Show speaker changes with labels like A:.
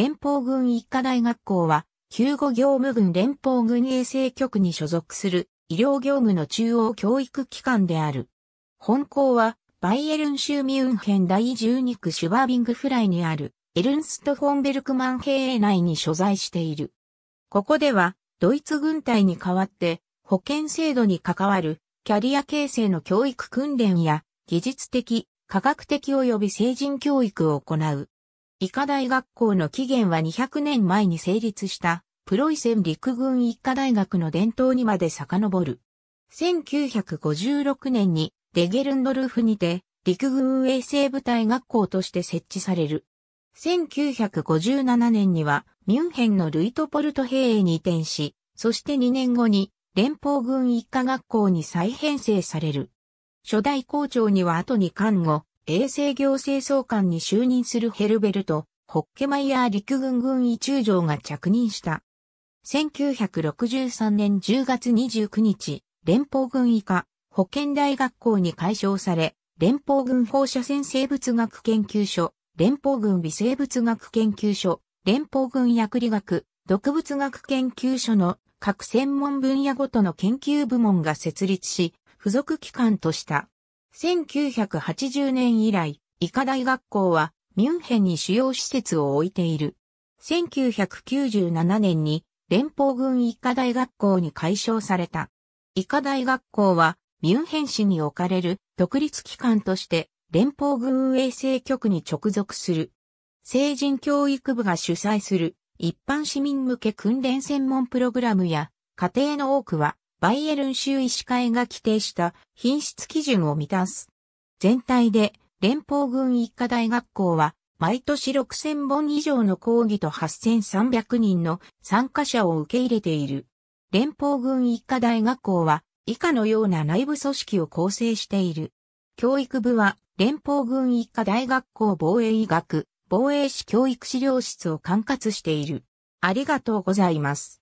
A: 連邦軍一科大学校は、救護業務軍連邦軍衛生局に所属する医療業務の中央教育機関である。本校は、バイエルン州ミュンヘン第12区シュバービングフライにある、エルンスト・フォンベルクマン兵営内に所在している。ここでは、ドイツ軍隊に代わって、保険制度に関わる、キャリア形成の教育訓練や、技術的、科学的及び成人教育を行う。医科大学校の起源は200年前に成立したプロイセン陸軍一科大学の伝統にまで遡る。1956年にデゲルンドルフにて陸軍衛生部隊学校として設置される。1957年にはミュンヘンのルイトポルト兵営に移転し、そして2年後に連邦軍一科学校に再編成される。初代校長には後に看護、衛生行政総監に就任するヘルベルト・ホッケマイヤー陸軍軍医中将が着任した。1963年10月29日、連邦軍医科保健大学校に改称され、連邦軍放射線生物学研究所、連邦軍微生物学研究所、連邦軍薬理学、毒物学研究所の各専門分野ごとの研究部門が設立し、付属機関とした。1980年以来、医科大学校はミュンヘンに主要施設を置いている。1997年に連邦軍医科大学校に改称された。医科大学校はミュンヘン市に置かれる独立機関として連邦軍衛生局に直属する。成人教育部が主催する一般市民向け訓練専門プログラムや家庭の多くはバイエルン州医師会が規定した品質基準を満たす。全体で連邦軍一科大学校は毎年6000本以上の講義と8300人の参加者を受け入れている。連邦軍一科大学校は以下のような内部組織を構成している。教育部は連邦軍一科大学校防衛医学、防衛士教育資料室を管轄している。ありがとうございます。